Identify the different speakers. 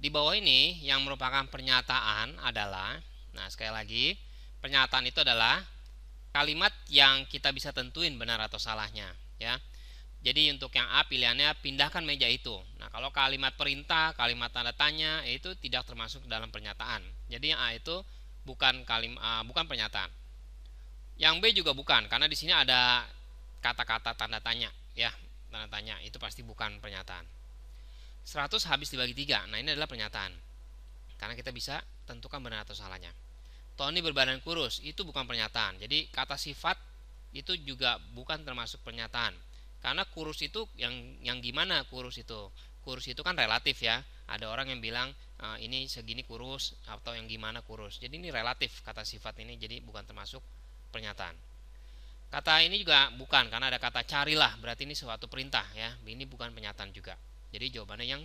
Speaker 1: di bawah ini yang merupakan pernyataan adalah nah sekali lagi pernyataan itu adalah kalimat yang kita bisa tentuin benar atau salahnya ya jadi untuk yang A pilihannya pindahkan meja itu nah kalau kalimat perintah kalimat tanda tanya itu tidak termasuk dalam pernyataan jadi yang A itu bukan kalim bukan pernyataan yang B juga bukan karena di sini ada kata-kata tanda tanya ya tanda tanya itu pasti bukan pernyataan 100 habis dibagi 3. Nah, ini adalah pernyataan. Karena kita bisa tentukan benar atau salahnya. Tony berbadan kurus, itu bukan pernyataan. Jadi, kata sifat itu juga bukan termasuk pernyataan. Karena kurus itu yang yang gimana kurus itu? Kurus itu kan relatif ya. Ada orang yang bilang e, ini segini kurus atau yang gimana kurus. Jadi ini relatif kata sifat ini jadi bukan termasuk pernyataan. Kata ini juga bukan karena ada kata carilah berarti ini suatu perintah ya. Ini bukan pernyataan juga. Jadi jawabannya yang